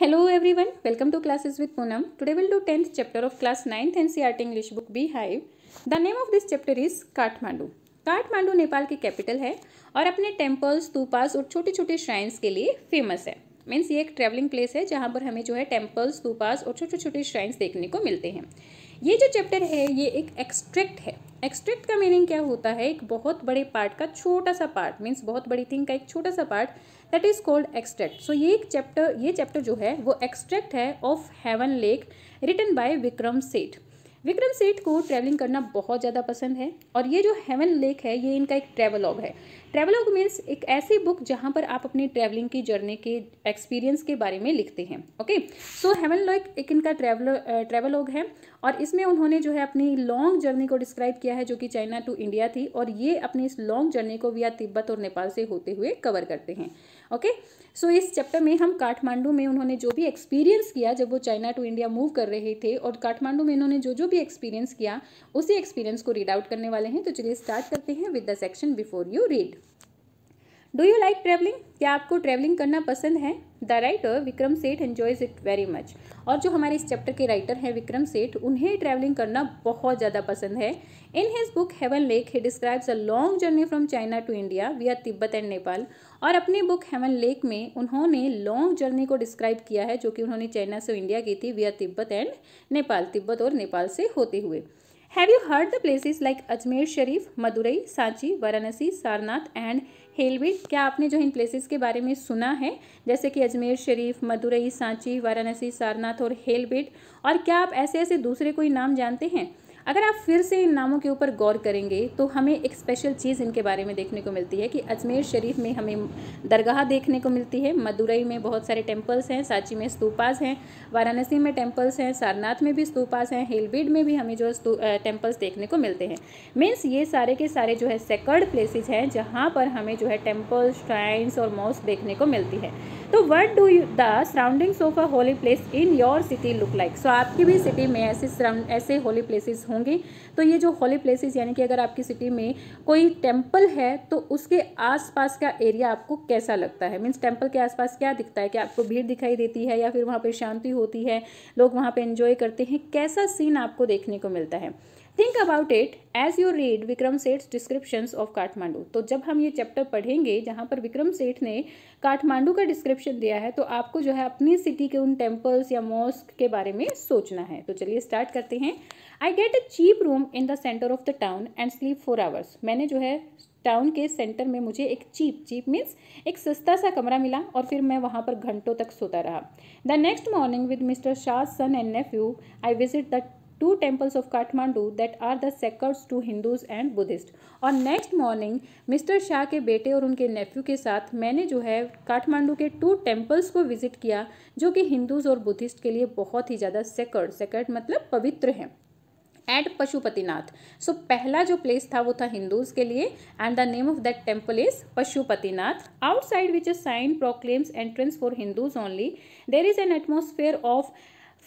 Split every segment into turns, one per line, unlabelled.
hello everyone welcome to classes with punam today we'll do 10th chapter ninth N C ERT English book beehive hive the name of this chapter is Kathmandu Nepal की capital है और अपने temples तूपास और छोटे छोटे shrines के लिए famous है मीन्स ये एक ट्रैवलिंग प्लेस है जहाँ पर हमें जो है टेम्पल्स तूपास और छोटे छोटे श्राइन्स देखने को मिलते हैं ये जो चैप्टर है ये एक एक्सट्रैक्ट है एक्सट्रैक्ट का मीनिंग क्या होता है एक बहुत बड़े पार्ट का छोटा सा पार्ट मीन्स बहुत बड़ी थिंग का एक छोटा सा part that is called extract so ये एक चैप्टर ये चैप्टर जो है वो एक्सट्रैक्ट है of Heaven Lake written by Vikram Seth Vikram सेठ को ट्रैवलिंग करना बहुत ज़्यादा पसंद है और ये जो हेवन लेक है ये इनका एक ट्रैवलॉग है ट्रैवलॉग मीन्स एक ऐसी बुक जहाँ पर आप अपनी ट्रैवलिंग की जर्नी के एक्सपीरियंस के बारे में लिखते हैं ओके सो हेवन लेक एक इनका ट्रैवल ट्रैवलॉग है और इसमें उन्होंने जो है अपनी लॉन्ग जर्नी को डिस्क्राइब किया है जो कि चाइना टू इंडिया थी और ये अपनी इस लॉन्ग जर्नी को विया तिब्बत और नेपाल से होते हुए कवर करते हैं ओके सो इस चैप्टर में हम काठमांडू में उन्होंने जो भी एक्सपीरियंस किया जब वो चाइना टू इंडिया मूव कर रहे थे और काठमांडू में इन्होंने जो जो भी एक्सपीरियंस किया उसी एक्सपीरियंस को रीड आउट करने वाले हैं तो चलिए स्टार्ट करते हैं with the section before you read do you like travelling क्या आपको ट्रैवलिंग करना पसंद है द राइटर विक्रम सेठ एन्जॉयज़ इट वेरी मच और जो हमारे इस चैप्टर के राइटर हैं विक्रम सेठ उन्हें ट्रैवलिंग करना बहुत ज़्यादा पसंद है in his book Heaven Lake he describes a long journey from China to India via Tibet and Nepal और अपनी बुक हेवन लेक में उन्होंने लॉन्ग जर्नी को डिस्क्राइब किया है जो कि उन्होंने चाइना से इंडिया की थी विया तिब्बत एंड नेपाल तिब्बत और नेपाल से होते हुए have you heard the places like Ajmer Sharif Madurai Sanchi Varanasi Sarnath and Halebid क्या आपने जो इन प्लेसेस के बारे में सुना है जैसे कि अजमेर शरीफ मदुरई सांची वाराणसी सारनाथ और हेलवीट और क्या आप ऐसे ऐसे दूसरे कोई नाम जानते हैं अगर आप फिर से इन नामों के ऊपर गौर करेंगे तो हमें एक स्पेशल चीज़ इनके बारे में देखने को मिलती है कि अजमेर शरीफ में हमें दरगाह देखने को मिलती है मदुरई में बहुत सारे टेम्पल्स हैं सांची में स्तूपास हैं वाराणसी में टेम्पल्स हैं सारनाथ में भी स्तूपास हैं हेलबीड में भी हमें जो टेम्पल्स देखने को मिलते हैं मीन्स ये सारे के सारे जो है सेकर्ड प्लेसेज हैं जहाँ पर हमें जो है टेम्पल्स श्राइन्स और मॉस्क देखने को मिलती है तो what do you the surroundings of a holy place in your city look like so आपकी भी सिटी में ऐसे ऐसे होली प्लेसेज हों होंगे तो ये जो हॉली प्लेसेस यानी कि अगर आपकी सिटी में कोई टेम्पल है तो उसके आसपास का एरिया आपको कैसा लगता है मीन्स टेम्पल के आसपास क्या दिखता है कि आपको भीड़ दिखाई देती है या फिर वहाँ पर शांति होती है लोग वहाँ पर इंजॉय करते हैं कैसा सीन आपको देखने को मिलता है think about it as you read Vikram Seth description of Kathmandu तो जब हम ये चैप्टर पढ़ेंगे जहाँ पर विक्रम सेठ ने काठमांडू का डिस्क्रिप्शन दिया है तो आपको जो है अपनी सिटी के उन टेम्पल्स या मॉस्क के बारे में सोचना है तो चलिए स्टार्ट करते हैं I get a cheap room in the centre of the town and sleep for hours मैंने जो है टाउन के सेंटर में मुझे एक चीप चीप मीन्स एक सस्ता सा कमरा मिला और फिर मैं वहाँ पर घंटों तक सोता रहा the next morning with mister Shah son and nephew I visit the two temples of Kathmandu that are the sacred to Hindus and Buddhist और नेक्स्ट मॉर्निंग मिस्टर शाह के बेटे और उनके नेफ्यू के साथ मैंने जो है काठमांडू के टू टेम्पल्स को विजिट किया जो कि हिंदूज और बुद्धिस्ट के लिए बहुत ही ज़्यादा सेकर्ड सेकर्ड मतलब पवित्र हैं एट पशुपतिनाथ सो पहला जो प्लेस था वो था हिंदूज के लिए and the name of that temple is Pashupatinath outside which is sign proclaims entrance for Hindus only there is an atmosphere of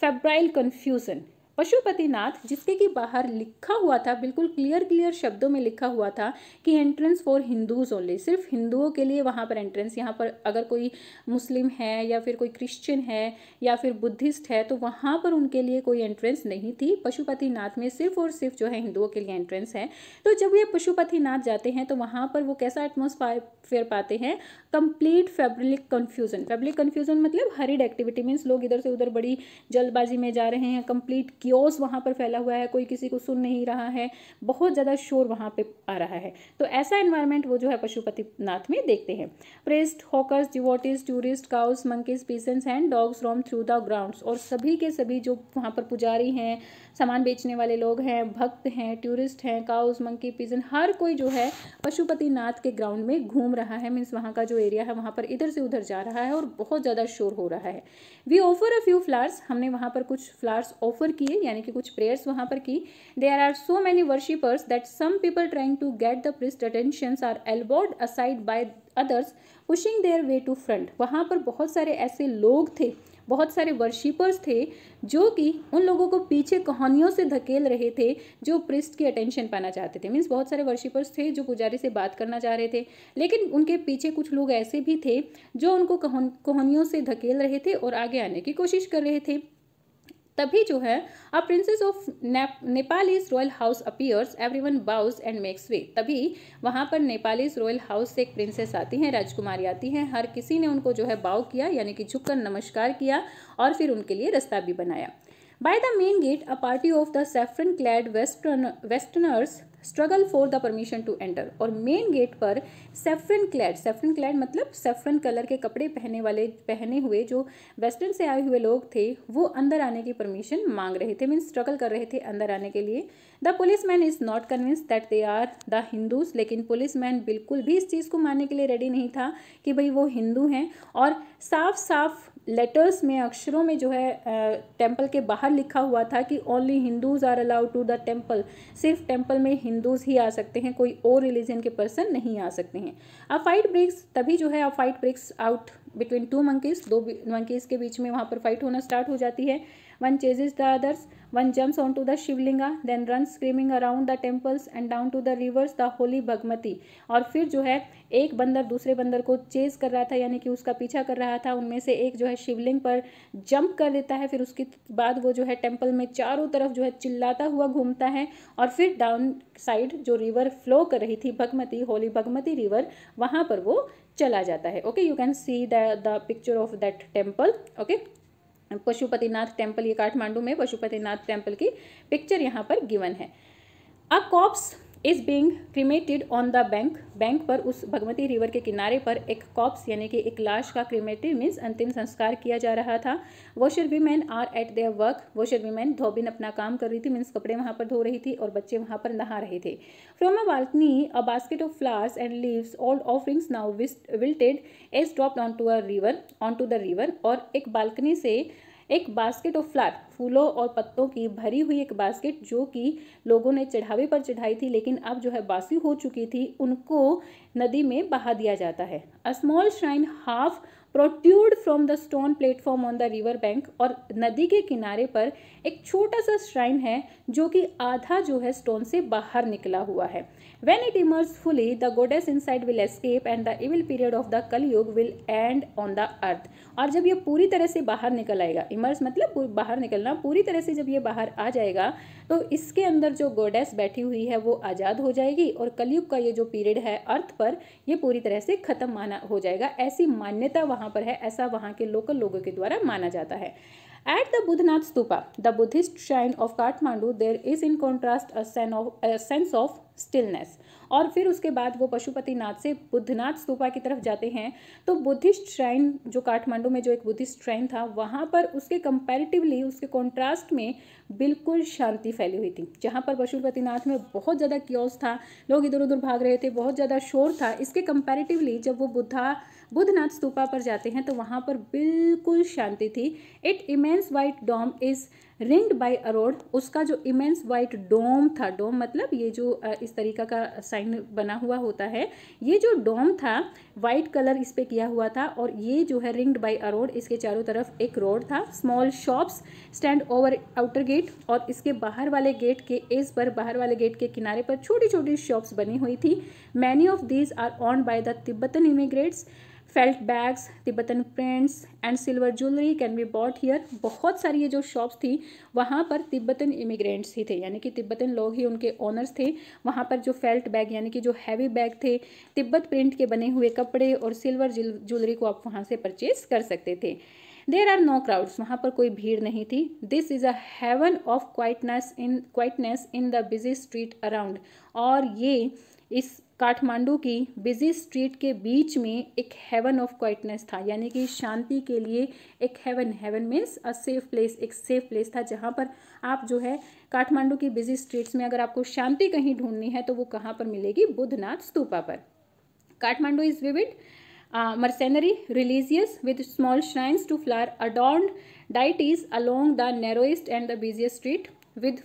febrile confusion Pashupatinath जिसके कि बाहर लिखा हुआ था बिल्कुल क्लियर क्लियर शब्दों में लिखा हुआ था कि एंट्रेंस फॉर हिंदूज ओनली सिर्फ हिंदुओं के लिए वहाँ पर एंट्रेंस यहाँ पर अगर कोई मुस्लिम है या फिर कोई क्रिश्चियन है या फिर बुद्धिस्ट है तो वहाँ पर उनके लिए कोई एंट्रेंस नहीं थी पशुपतिनाथ में सिर्फ और सिर्फ जो है हिंदुओं के लिए एंट्रेंस है तो जब ये पशुपतिनाथ जाते हैं तो वहाँ पर वो कैसा एटमोसफायर फिर पाते हैं complete fabric confusion fabric confusion मतलब हरिड एक्टिविटी मीन्स लोग इधर से उधर बड़ी जल्दबाजी में जा रहे हैं कंप्लीट क्योस वहाँ पर फैला हुआ है कोई किसी को सुन नहीं रहा है बहुत ज़्यादा शोर वहाँ पर आ रहा है तो ऐसा इन्वायरमेंट वो जो है पशुपतिनाथ में देखते हैं priests hawkers devotees tourist cows monkeys pigeons and dogs from through the ground और सभी के सभी जो वहाँ पर पुजारी हैं सामान बेचने वाले लोग हैं भक्त हैं टूरिस्ट हैं काउस मंकी पीजन हर कोई जो है पशुपतिनाथ के ग्राउंड में घूम घूम रहा है मीन्स वहाँ का जो एरिया है वहाँ पर इधर से उधर जा रहा है और बहुत ज़्यादा शोर हो रहा है we offer a few flowers हमने वहाँ पर कुछ फ्लावर्स ऑफर किए यानी कि कुछ प्रेयर्स वहाँ पर की there are so many worshippers that some people trying to get the priest attentions are elbowed aside by others pushing their way to front वहाँ पर बहुत सारे ऐसे लोग थे बहुत सारे वर्शिपर्स थे जो कि उन लोगों को पीछे कहानियों से धकेल रहे थे जो प्रिस्ट की अटेंशन पाना चाहते थे मीन्स बहुत सारे वर्शिपर्स थे जो पुजारी से बात करना चाह रहे थे लेकिन उनके पीछे कुछ लोग ऐसे भी थे जो उनको कहानियों से धकेल रहे थे और आगे आने की कोशिश कर रहे थे तभी जो है a princess of Nepalese royal house appears everyone bows and makes way तभी वहाँ पर नेपालीज रॉयल हाउस से एक प्रिंसेस आती हैं राजकुमारी आती हैं हर किसी ने उनको जो है बाव किया यानी कि झुककर नमस्कार किया और फिर उनके लिए रास्ता भी बनाया by the main gate a party of the saffron clad western westerners struggle for the permission to enter और मेन गेट पर सेफ्रन क्लैड सेफ्रन क्लैड मतलब सेफ्रन कलर के कपड़े पहने वाले पहने हुए जो वेस्टर्न से आए हुए लोग थे वो अंदर आने की परमिशन मांग रहे थे मीन स्ट्रगल कर रहे थे अंदर आने के लिए the police man is not convince that they are the Hindus लेकिन पुलिस मैन बिल्कुल भी इस चीज़ को मानने के लिए रेडी नहीं था कि भाई वो हिंदू हैं और साफ साफ लेटर्स में अक्षरों में जो है टेंपल के बाहर लिखा हुआ था कि only Hindus are allowed to the temple सिर्फ टेंपल में हिंदूज़ ही आ सकते हैं कोई और रिलीजन के पर्सन नहीं आ सकते हैं अ फाइट ब्रिक्स तभी जो है a fight breaks out between two monkeys दो मंकीज़ के बीच में वहाँ पर फाइट होना स्टार्ट हो जाती है one One the others one one on to the Shivalinga then run screaming around the temples and down to the rivers the holy Bhagmati. और फिर जो है एक बंदर दूसरे बंदर को चेज कर रहा था यानी कि उसका पीछा कर रहा था उनमें से एक जो है शिवलिंग पर जंप कर देता है फिर उसके बाद वो जो है टेम्पल में चारों तरफ जो है चिल्लाता हुआ घूमता है और फिर डाउन साइड जो रिवर फ्लो कर रही थी भगमती होली भगमती रिवर वहाँ पर वो चला जाता है okay you can see the picture of that temple okay Pashupatinath temple ये काठमांडू में पशुपतिनाथ टेम्पल की पिक्चर यहाँ पर गिवन है a corpse is being cremated on the bank bank पर उस भगवती रिवर के किनारे पर एक कॉप्स यानी कि एक लाश का क्रीमेटेड मीन्स अंतिम संस्कार किया जा रहा था washer women are at their work washer women धोबिन अपना काम कर रही थी मीन्स कपड़े वहाँ पर धो रही थी और बच्चे वहाँ पर नहा रहे थे from a balcony a basket of flowers and leaves old offerings now wilted as drop on to a river on to the river और एक बालकनी से एक बास्केट ऑफ फ्लावर फूलों और पत्तों की भरी हुई एक बास्केट जो कि लोगों ने चढ़ावे पर चढ़ाई थी लेकिन अब जो है बासी हो चुकी थी उनको नदी में बहा दिया जाता है a small shrine half protrude from the stone platform on the river bank और नदी के किनारे पर एक छोटा सा श्राइन है जो कि आधा जो है स्टोन से बाहर निकला हुआ है when it immerse fully the goddess inside will escape and the evil period of the Kaliyuga will end on the earth और जब ये पूरी तरह से बाहर निकल आएगा इमर्स मतलब बाहर निकलना पूरी तरह से जब ये बाहर आ जाएगा तो इसके अंदर जो गोडेस बैठी हुई है वो आज़ाद हो जाएगी और कलयुग का ये जो पीरियड है अर्थ पर ये पूरी तरह से ख़त्म माना हो जाएगा ऐसी मान्यता वहाँ पर है ऐसा वहाँ के लोकल लोगों के द्वारा माना जाता है At the Budhanath Stupa, the Buddhist shrine of Kathmandu, there is in contrast a, sense of, a sense of stillness और फिर उसके बाद वो पशुपतिनाथ से बुद्धनाथ स्तूपा की तरफ जाते हैं तो बुद्धिस्ट श्राइन जो काठमांडू में जो एक बुद्धिस्ट श्राइन था वहाँ पर उसके कंपैरेटिवली उसके कॉन्ट्रास्ट में बिल्कुल शांति फैली हुई थी जहाँ पर पशुपतिनाथ में बहुत ज़्यादा क्योस था लोग इधर उधर भाग रहे थे बहुत ज़्यादा शोर था इसके कंपेरेटिवली जब वो बुद्धा बुद्धनाथ स्तूपा पर जाते हैं तो वहाँ पर बिल्कुल शांति थी it immense white dome is ringed by a road उसका जो इमेंस वाइट डोम था डोम मतलब ये जो इस तरीका का साइन बना हुआ होता है ये जो डोम था वाइट कलर इस पर किया हुआ था और ये जो है रिंग्ड बाय अ रोड इसके चारों तरफ एक रोड था small shops stand over outer gate और इसके बाहर वाले गेट के एज पर बाहर वाले गेट के किनारे पर छोटी छोटी शॉप्स बनी हुई थी many of these are owned by the Tibetan immigrants felt bags Tibetan prints and silver jewellery can be bought here बहुत सारी ये जो शॉप्स थी वहाँ पर तिब्बतन इमिग्रेंट्स ही थे यानी कि तिब्बतन लोग ही उनके ओनर्स थे वहाँ पर जो फेल्ट बैग यानी कि जो हैवी बैग थे तिब्बत प्रिंट के बने हुए कपड़े और सिल्वर ज्वेलरी को आप वहाँ से परचेज कर सकते थे देर आर नो क्राउड्स वहाँ पर कोई भीड़ नहीं थी this is a haven of quietness in quietness in the busy street around और ये इस काठमांडू की बिजी स्ट्रीट के बीच में एक हेवन ऑफ क्वाइटनेस था यानी कि शांति के लिए एक haven haven means a safe place एक सेफ प्लेस था जहाँ पर आप जो है काठमांडू की बिजी स्ट्रीट्स में अगर आपको शांति कहीं ढूंढनी है तो वो कहाँ पर मिलेगी बुद्धनाथ स्तूपा पर Kathmandu is vivid mercenary religious with small shrines to flower adorned is along the narrowest and the busiest street with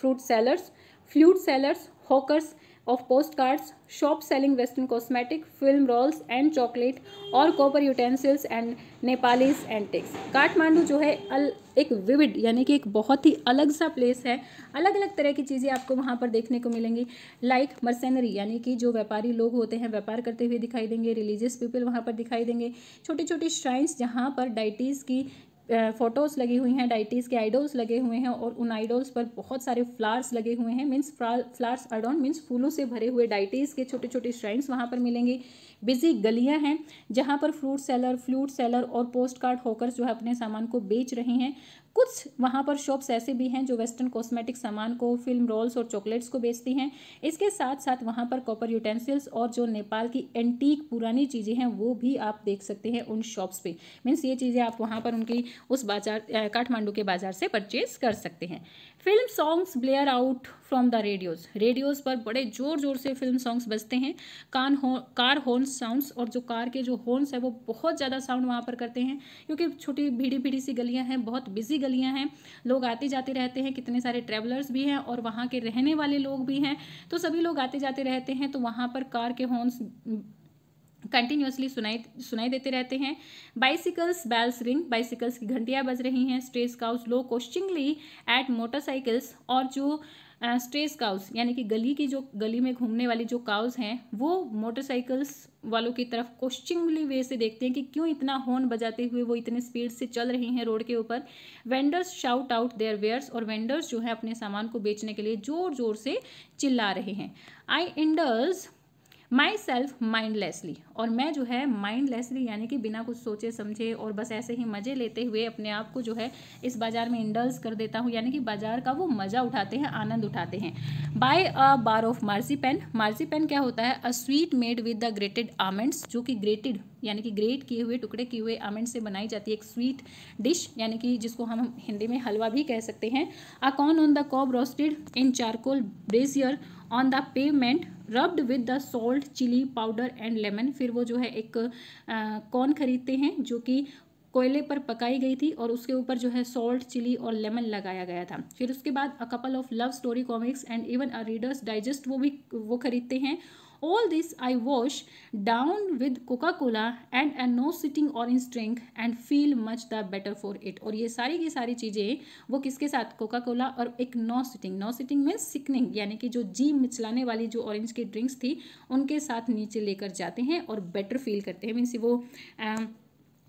fruit sellers flute sellers hawkers of post cards shop selling western cosmetic film rolls and chocolate और copper utensils and Nepalese antiques. Kathmandu जो है अल एक vivid यानी कि एक बहुत ही अलग सा प्लेस है अलग अलग तरह की चीज़ें आपको वहाँ पर देखने को मिलेंगी लाइक like मर्सेनरी यानी कि जो व्यापारी लोग होते हैं व्यापार करते हुए दिखाई देंगे रिलीजियस पीपल वहाँ पर दिखाई देंगे छोटी छोटी श्राइन्स जहाँ पर डाइटीज़ की फ़ोटोज़ लगी हुई हैं डाइटीज़ के आइडल्स लगे हुए हैं और उन आइडल्स पर बहुत सारे फ्लावर्स लगे हुए हैं मीन्स फ्लावर्स अडोन मीन्स फूलों से भरे हुए डाइटीज़ के छोटे छोटे श्राइन्स वहाँ पर मिलेंगे बिजी गलियाँ हैं जहाँ पर फ्रूट सेलर फ्लूट सेलर और पोस्ट कार्ड होकर जो है अपने सामान को बेच रहे हैं कुछ वहाँ पर शॉप्स ऐसे भी हैं जो वेस्टर्न कॉस्मेटिक सामान को फिल्म रोल्स और चॉकलेट्स को बेचती हैं इसके साथ साथ वहाँ पर कॉपर यूटेंसिल्स और जो नेपाल की एंटीक पुरानी चीज़ें हैं वो भी आप देख सकते हैं उन शॉप्स पे मीन्स ये चीज़ें आप वहाँ पर उनकी उस बाजार काठमांडू के बाज़ार से परचेज कर सकते हैं film songs blare out from the radios radios पर बड़े ज़ोर ज़ोर से फिल्म सॉन्ग्स बजते हैं कान हो कार हॉर्न्स साउंड्स और जो कार के जो हॉर्न्स है वो बहुत ज़्यादा साउंड वहाँ पर करते हैं क्योंकि छोटी भीड़ी भीड़ी सी गलियाँ हैं बहुत बिजी गलियाँ हैं लोग आते जाते रहते हैं कितने सारे ट्रैवलर्स भी हैं और वहाँ के रहने वाले लोग भी हैं तो सभी लोग आते जाते रहते हैं तो वहाँ पर कार के हॉर्न्स कंटिन्यूसली सुनाई सुनाई देते रहते हैं बाइसिकल्स बैल्स रिंग बाइसिकल्स की घंटियाँ बज रही हैं strays cows low questioningly at motorcycles और जो स्ट्रेस काउस यानी कि गली की जो गली में घूमने वाली जो काउस हैं वो मोटरसाइकिल्स वालों की तरफ क्वेश्चिंगली वे से देखते हैं कि क्यों इतना हॉर्न बजाते हुए वो इतने स्पीड से चल रही हैं रोड के ऊपर vendors shout out their wares और वेंडर्स जो है अपने सामान को बेचने के लिए ज़ोर ज़ोर से चिल्ला रहे हैं आई इंडर्स माई सेल्फ माइंडलेसली और मैं जो है माइंडलेसली यानी कि बिना कुछ सोचे समझे और बस ऐसे ही मज़े लेते हुए अपने आप को जो है इस बाज़ार में इंडल्स कर देता हूँ यानी कि बाज़ार का वो मज़ा उठाते हैं आनंद उठाते हैं buy a bar of marzipan marzipan क्या होता है a sweet made with the grated almonds जो कि ग्रेटेड यानी कि ग्रेट किए हुए टुकड़े किए हुए आमंड से बनाई जाती है एक स्वीट डिश यानी कि जिसको हम हिंदी में हलवा भी कह सकते हैं a corn on the cob roasted in charcoal brazier on the pavement rubbed with the salt chilli powder and lemon फिर वो जो है एक कॉर्न खरीदते हैं जो कि कोयले पर पकाई गई थी और उसके ऊपर जो है सॉल्ट चिली और लेमन लगाया गया था फिर उसके बाद a couple of love story comics and even a Reader's Digest वो भी वो खरीदते हैं All this I wash down with Coca-Cola and a no sitting orange drink and feel much the better for it और ये सारी की सारी चीज़ें वो किसके साथ कोका कोला और एक nauseating nauseating means sickening यानी कि जो जी मिचलाने वाली जो ऑरेंज की ड्रिंक्स थी उनके साथ नीचे लेकर जाते हैं और बेटर फील करते हैं मीन्स वो um,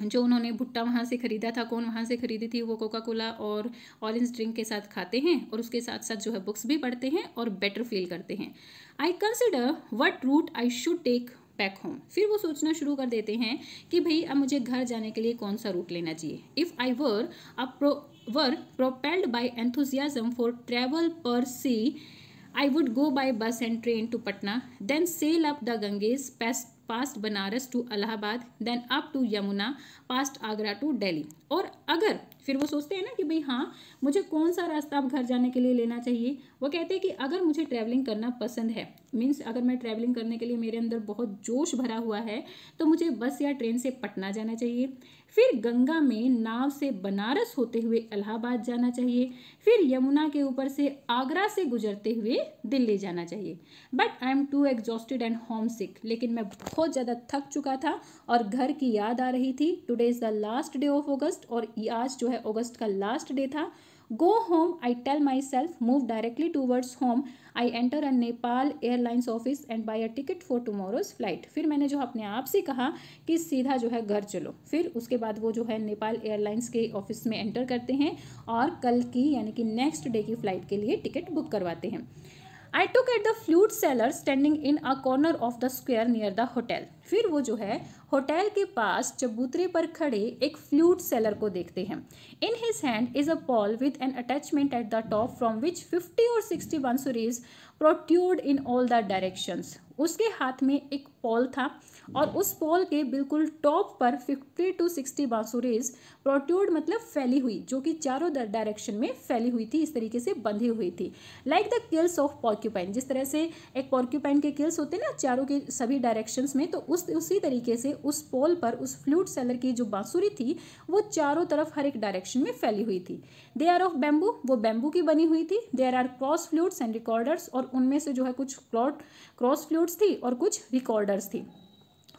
जो उन्होंने भुट्टा वहाँ से ख़रीदा था कौन वहाँ से ख़रीदी थी वो कोका कोला और ऑरेंज ड्रिंक के साथ खाते हैं और उसके साथ साथ जो है बुक्स भी पढ़ते हैं और बेटर फील करते हैं I consider what route I should take back home फिर वो सोचना शुरू कर देते हैं कि भाई अब मुझे घर जाने के लिए कौन सा रूट लेना चाहिए if I were a were propelled by enthusiasm for travel per se I would go by bus and train to Patna then sail up the Ganges past Banaras to Allahabad then up to Yamuna past Agra to Delhi और अगर फिर वो सोचते हैं ना कि भाई हाँ मुझे कौन सा रास्ता अब घर जाने के लिए लेना चाहिए वो कहते हैं कि अगर मुझे ट्रैवलिंग करना पसंद है मीन्स अगर मैं ट्रैवलिंग करने के लिए मेरे अंदर बहुत जोश भरा हुआ है तो मुझे बस या ट्रेन से पटना जाना चाहिए फिर गंगा में नाव से बनारस होते हुए इलाहाबाद जाना चाहिए फिर यमुना के ऊपर से आगरा से गुजरते हुए दिल्ली जाना चाहिए but I am too exhausted and homesick लेकिन मैं बहुत बहुत ज़्यादा थक चुका था और घर की याद आ रही थी today is the last day of August और आज जो है अगस्त का लास्ट डे था go home I tell myself move directly towards home I enter a Nepal Airlines office and buy a ticket for tomorrow's flight फिर मैंने जो अपने आप से कहा कि सीधा जो है घर चलो फिर उसके बाद वो जो है नेपाल एयरलाइंस के ऑफिस में एंटर करते हैं और कल की यानी कि नेक्स्ट डे की फ़्लाइट के लिए टिकट बुक करवाते हैं I took at the flute seller standing in a corner of the square near the hotel फिर वो जो है होटल के पास चबूतरे पर खड़े एक फ्लूट सेलर को देखते हैं in his hand is a pole with an attachment at the top from which fifty or sixty series protrude in all the directions उसके हाथ में एक पॉल था और उस पोल के बिल्कुल टॉप पर 50 टू 60 बांसुरीज प्रोट्यूड मतलब फैली हुई जो कि चारों डायरेक्शन में फैली हुई थी इस तरीके से बंधी हुई थी like the quills of porcupine जिस तरह से एक पॉक्यूपाइन के किल्स होते हैं ना चारों के सभी डायरेक्शन में तो उस उसी तरीके से उस पोल पर उस फ्लूट सेलर की जो बांसुरी थी वो चारों तरफ हर एक डायरेक्शन में फैली हुई थी दे आर ऑफ बैम्बू वो बैम्बू की बनी हुई थी there are cross flutes and recorders और उनमें से जो है कुछ क्रॉस फ्लूट्स थी और कुछ रिकॉर्डर्स थी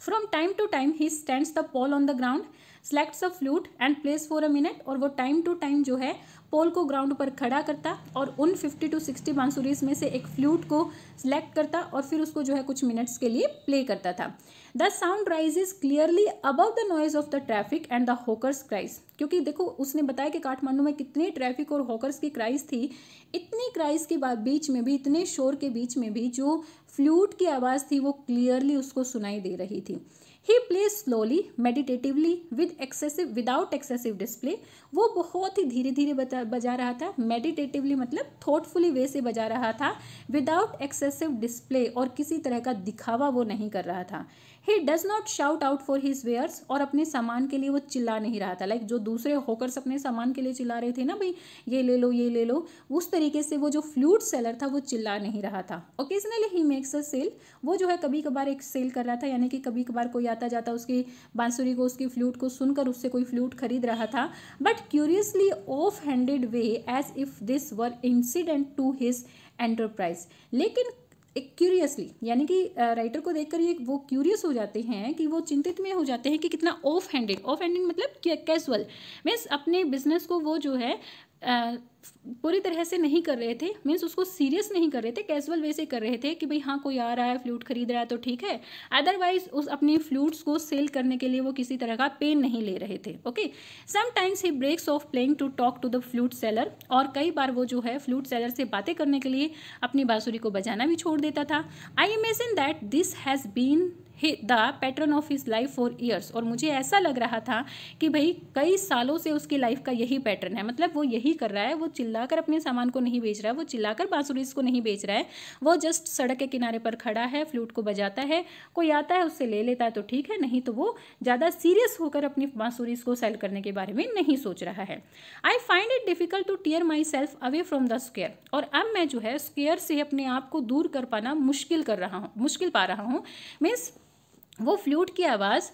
from time to time he stand the pole on the ground selects a flute and plays for a minute और वो टाइम टू टाइम जो है पोल को ग्राउंड पर खड़ा करता और उन फिफ्टी टू सिक्सटी बांसुरीज में से एक फ्लूट को सेलेक्ट करता और फिर उसको जो है कुछ मिनट्स के लिए प्ले करता था the sound rise is clearly above the noise of the traffic and the hawkers cries क्योंकि देखो उसने बताया कि काठमांडू में कितनी ट्रैफिक और हॉकर्स की क्राइस थी इतनी क्राइस के बीच में भी इतने शोर के बीच में भी जो फ्लूट की आवाज़ थी वो क्लियरली उसको सुनाई दे रही थी he play slowly meditatively with excessive without excessive display वो बहुत ही धीरे धीरे बजा रहा था मेडिटेटिवली मतलब थॉटफुली वे से बजा रहा था विदाउट एक्सेसिव डिस्प्ले और किसी तरह का दिखावा वो नहीं कर रहा था he does not shout out for his wares और अपने सामान के लिए वो चिल्ला नहीं रहा था लाइक like, जो दूसरे होकर्स अपने सामान के लिए चिल्ला रहे थे ना भाई ये ले लो ये ले लो उस तरीके से वो जो फ्लूट सेलर था वो चिल्ला नहीं रहा था occasionally he makes a sale वो जो है कभी कभार एक सेल कर रहा था यानी कि कभी कभार कोई आता जाता उसकी बांसुरी को उसकी फ्लूट को सुनकर उससे कोई फ्लूट खरीद रहा था but curiously off handed way as if this were incident to his enterprise लेकिन एक क्यूरियसली यानी कि राइटर को देखकर ये वो क्यूरियस हो जाते हैं कि वो चिंतित में हो जाते हैं कि कितना ऑफ हैंडेड ऑफ हैंडेड मतलब कैजुअल मीन्स अपने बिजनेस को वो जो है पूरी तरह से नहीं कर रहे थे मीन्स उसको सीरियस नहीं कर रहे थे कैजुअल वे से कर रहे थे कि भाई हाँ कोई आ रहा है फ्लूट खरीद रहा है तो ठीक है अदरवाइज उस अपने फ्लूट्स को सेल करने के लिए वो किसी तरह का पेन नहीं ले रहे थे okay sometimes he breaks off playing to talk to the flute seller और कई बार वो जो है फ्लूट सेलर से बातें करने के लिए अपनी बाँसुरी को बजाना भी छोड़ देता था I imagine that this has been the pattern of his life for years और मुझे ऐसा लग रहा था कि भाई कई सालों से उसकी लाइफ का यही पैटर्न है मतलब वो यही कर रहा है वो चिल्लाकर अपने सामान को नहीं बेच रहा है वो चिल्लाकर बांसुरीस को नहीं बेच रहा है वो जस्ट सड़क के किनारे पर खड़ा है फ्लूट को बजाता है कोई आता है उससे ले लेता है तो ठीक है नहीं तो वो ज़्यादा सीरियस होकर अपनी बांसुरीस को सेल करने के बारे में नहीं सोच रहा है I find it difficult to tear myself away from the square और अब मैं जो है स्केयर से अपने आप को दूर कर पाना मुश्किल कर रहा हूँ मुश्किल पा रहा हूँ मीन्स वो फ्लूट की आवाज़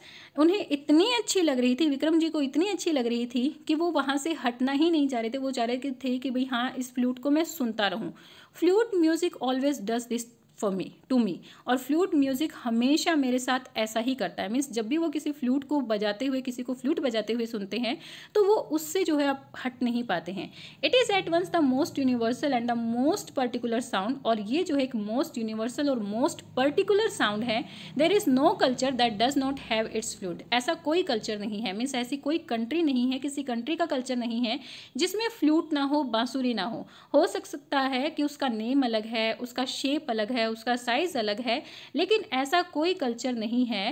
उन्हें इतनी अच्छी लग रही थी विक्रम जी को इतनी अच्छी लग रही थी कि वो वहाँ से हटना ही नहीं चाह रहे थे वो चाह रहे थे कि भाई हाँ इस फ्लूट को मैं सुनता रहूँ flute music always does this for me to me और फ्लूट म्यूज़िक हमेशा मेरे साथ ऐसा ही करता है मीन्स जब भी वो किसी फ्लूट को बजाते हुए किसी को फ्लूट बजाते हुए सुनते हैं तो वो उससे जो है आप हट नहीं पाते हैं it is at once the most universal and the most particular sound और ये जो है एक मोस्ट यूनिवर्सल और मोस्ट पर्टिकुलर साउंड है there is no culture that does not have its flute ऐसा कोई कल्चर नहीं है मीन्स ऐसी कोई कंट्री नहीं है किसी कंट्री का कल्चर नहीं है जिसमें फ्लूट ना हो बाँसुरी ना हो हो सकता है कि उसका नेम अलग है उसका शेप अलग है उसका साइज़ अलग है लेकिन ऐसा कोई कल्चर नहीं है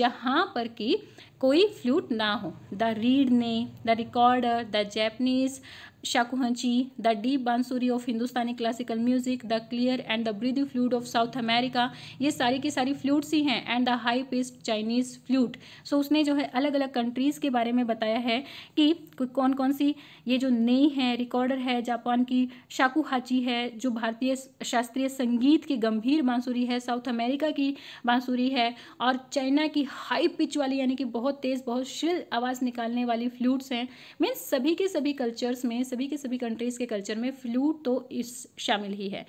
जहाँ पर कि कोई फ्लूट ना हो the reed ney the recorder the Japanese shakuhachi the deep bansuri of Hindustani classical music the clear and the breathing flute of South America ये सारी की सारी फ्लूट्स ही हैं and the high pest Chinese flute so उसने जो है अलग अलग कंट्रीज़ के बारे में बताया है कि कौन कौन सी ये जो नई है रिकॉर्डर है जापान की शाकुहाची है जो भारतीय शास्त्रीय संगीत की गंभीर बांसुरी है साउथ अमेरिका की बांसुरी है और चाइना की हाई पिच वाली यानी कि बहुत बहुत तेज़ बहुत शिल आवाज़ निकालने वाली फ्लूट्स हैं मीन्स सभी के सभी कल्चर्स में सभी के सभी कंट्रीज़ के कल्चर में फ्लूट तो इस शामिल ही है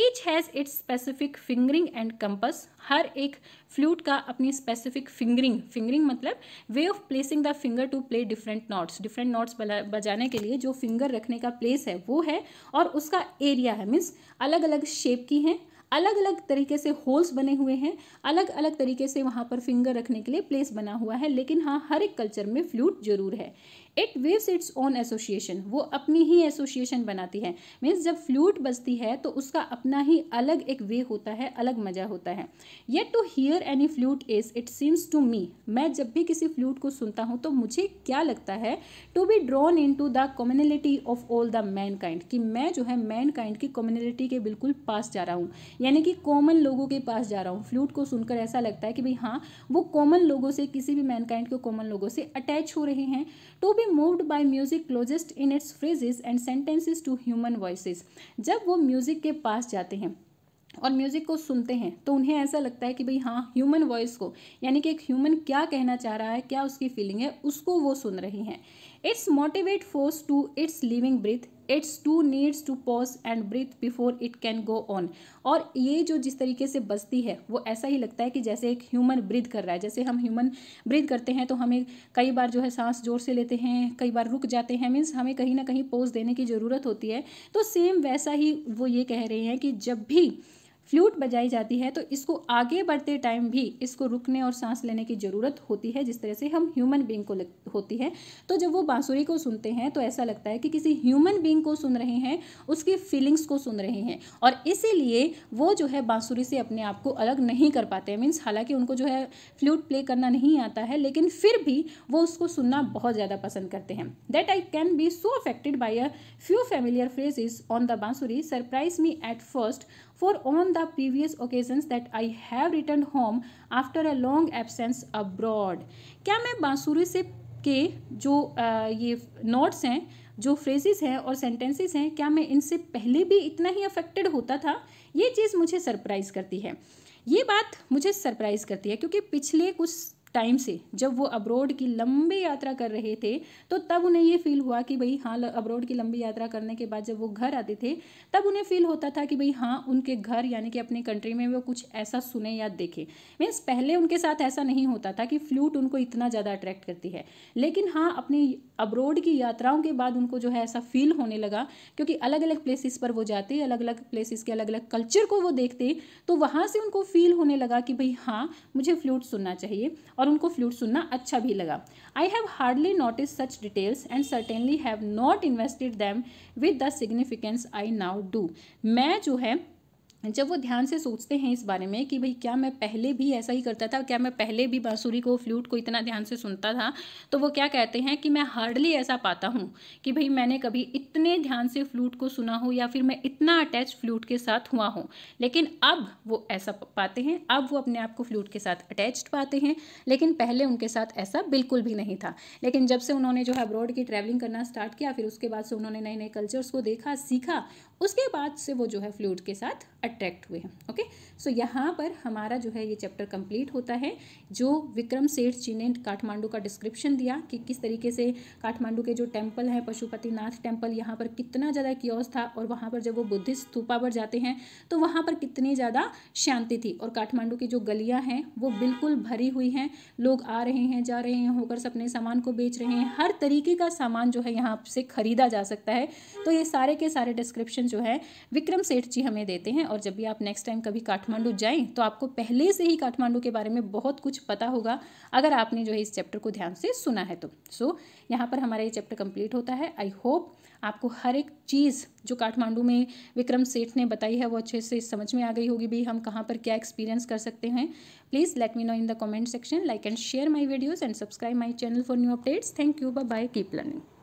each has its specific fingering and compass हर एक फ्लूट का अपनी स्पेसिफिक फिंगरिंग फिंगरिंग मतलब way of placing the finger to play different notes different notes बजाने के लिए जो फिंगर रखने का प्लेस है वो है और उसका एरिया है मीन्स अलग अलग शेप की हैं अलग अलग तरीके से होल्स बने हुए हैं अलग अलग तरीके से वहाँ पर फिंगर रखने के लिए प्लेस बना हुआ है लेकिन हाँ हर एक कल्चर में फ्लूट जरूर है it weaves its own association वो अपनी ही एसोसिएशन बनाती है मीन्स जब फ्लूट बजती है तो उसका अपना ही अलग एक वे होता है अलग मज़ा होता है yet to hear any flute is it seems to me मैं जब भी किसी फ्लूट को सुनता हूँ तो मुझे क्या लगता है to be drawn into the communality of all the mankind कि मैं जो है मैन काइंड की कम्युनिलिटी के बिल्कुल पास जा रहा हूँ यानी कि कॉमन लोगों के पास जा रहा हूँ फ्लूट को सुनकर ऐसा लगता है कि भाई हाँ वो कॉमन लोगों से किसी भी मैन काइंड के कॉमन लोगों से अटैच हो रहे हैं to be being moved by music closest in its phrases and sentences to human voices जब वो म्यूजिक के पास जाते हैं और म्यूज़िक को सुनते हैं तो उन्हें ऐसा लगता है कि भाई हाँ ह्यूमन वॉइस को यानी कि एक ह्यूमन क्या कहना चाह रहा है क्या उसकी फीलिंग है उसको वो सुन रही हैं its motivate force to its living breath its to needs to pause and breathe before it can go on और ये जो जिस तरीके से बजती है वो ऐसा ही लगता है कि जैसे एक ह्यूमन ब्रिथ कर रहा है जैसे हम ह्यूमन ब्रिथ करते हैं तो हमें कई बार जो है सांस जोर से लेते हैं कई बार रुक जाते हैं मीन्स हमें कहीं ना कहीं पोज देने की ज़रूरत होती है तो सेम वैसा ही वो ये कह रहे हैं कि जब भी फ्लूट बजाई जाती है तो इसको आगे बढ़ते टाइम भी इसको रुकने और सांस लेने की ज़रूरत होती है जिस तरह से हम ह्यूमन बींग को होती है तो जब वो बांसुरी को सुनते हैं तो ऐसा लगता है कि किसी ह्यूमन बींग को सुन रहे हैं उसकी फीलिंग्स को सुन रहे हैं और इसीलिए वो जो है बांसुरी से अपने आप को अलग नहीं कर पाते हैं मीन्स हालांकि उनको जो है फ्लूट प्ले करना नहीं आता है लेकिन फिर भी वो उसको सुनना बहुत ज़्यादा पसंद करते हैं that I can be so affected by a few familiar phrase on the bansuri surprise me at first for on the previous occasions that I have returned home after a long absence abroad क्या मैं बांसुरी से के जो ये notes हैं जो phrases हैं और सेंटेंसेस हैं क्या मैं इनसे पहले भी इतना ही अफेक्टेड होता था ये चीज़ मुझे सरप्राइज़ करती है ये बात मुझे सरप्राइज़ करती है क्योंकि पिछले कुछ टाइम से जब वो अब्रोड की लंबी यात्रा कर रहे थे तो तब उन्हें ये फील हुआ कि भाई हाँ अब्रोड की लंबी यात्रा करने के बाद जब वो घर आते थे तब उन्हें फील होता था कि भाई हाँ उनके घर यानी कि अपने कंट्री में वो कुछ ऐसा सुने या देखें मीन्स पहले उनके साथ ऐसा नहीं होता था कि फ्लूट उनको इतना ज़्यादा अट्रैक्ट करती है लेकिन हाँ अपनी अब्रोड की यात्राओं के बाद उनको जो है ऐसा फील होने लगा क्योंकि अलग अलग प्लेसेस पर वो जाते अलग अलग प्लेसेस के अलग अलग कल्चर को वो देखते तो वहाँ से उनको फील होने लगा कि भाई हाँ मुझे फ्लूट सुनना चाहिए और और उनको फ्लूट सुनना अच्छा भी लगा I have hardly notice such details and certainly have not invested them with the significance I now do मैं जो है जब वो ध्यान से सोचते हैं इस बारे में कि भाई क्या मैं पहले भी ऐसा ही करता था क्या मैं पहले भी बांसुरी को फ्लूट को इतना ध्यान से सुनता था तो वो क्या कहते हैं कि मैं हार्डली ऐसा पाता हूँ कि भाई मैंने कभी इतने ध्यान से फ्लूट को सुना हो या फिर मैं इतना अटैच फ्लूट के साथ हुआ हूँ लेकिन अब वो ऐसा पाते हैं अब वो अपने आप को फ्लूट के साथ अटैच्ड पाते हैं लेकिन पहले उनके साथ ऐसा बिल्कुल भी नहीं था लेकिन जब से उन्होंने जो है अब्रॉड की ट्रैवलिंग करना स्टार्ट किया फिर उसके बाद से उन्होंने नए नए कल्चर्स को देखा सीखा उसके बाद से वो जो है फ्लूड के साथ अट्रैक्ट हुए हैं ओके सो यहाँ पर हमारा जो है ये चैप्टर कंप्लीट होता है जो विक्रम सेठ जी ने काठमांडू का डिस्क्रिप्शन दिया कि किस तरीके से काठमांडू के जो टेम्पल है पशुपतिनाथ टेम्पल यहाँ पर कितना ज़्यादा क्योस था और वहाँ पर जब वो बुद्धिस्ट स्तूपा पर जाते हैं तो वहाँ पर कितनी ज़्यादा शांति थी और काठमांडू की जो गलियाँ हैं वो बिल्कुल भरी हुई हैं लोग आ रहे हैं जा रहे हैं होकर अपने सामान को बेच रहे हैं हर तरीके का सामान जो है यहाँ से खरीदा जा सकता है तो ये सारे के सारे डिस्क्रिप्शन जो है विक्रम सेठ जी हमें देते हैं और जब भी आप नेक्स्ट टाइम कभी काठमांडू जाएं तो आपको पहले से ही काठमांडू के बारे में बहुत कुछ पता होगा अगर आपने जो है इस चैप्टर को ध्यान से सुना है तो सो so, यहाँ पर हमारा ये चैप्टर कंप्लीट होता है आई होप आपको हर एक चीज़ जो काठमांडू में विक्रम सेठ ने बताई है वो अच्छे से समझ में आ गई होगी भी हम कहाँ पर क्या एक्सपीरियंस कर सकते हैं please let me know in the comment section like and share my videos and subscribe my channel for new updates thank you bye keep learning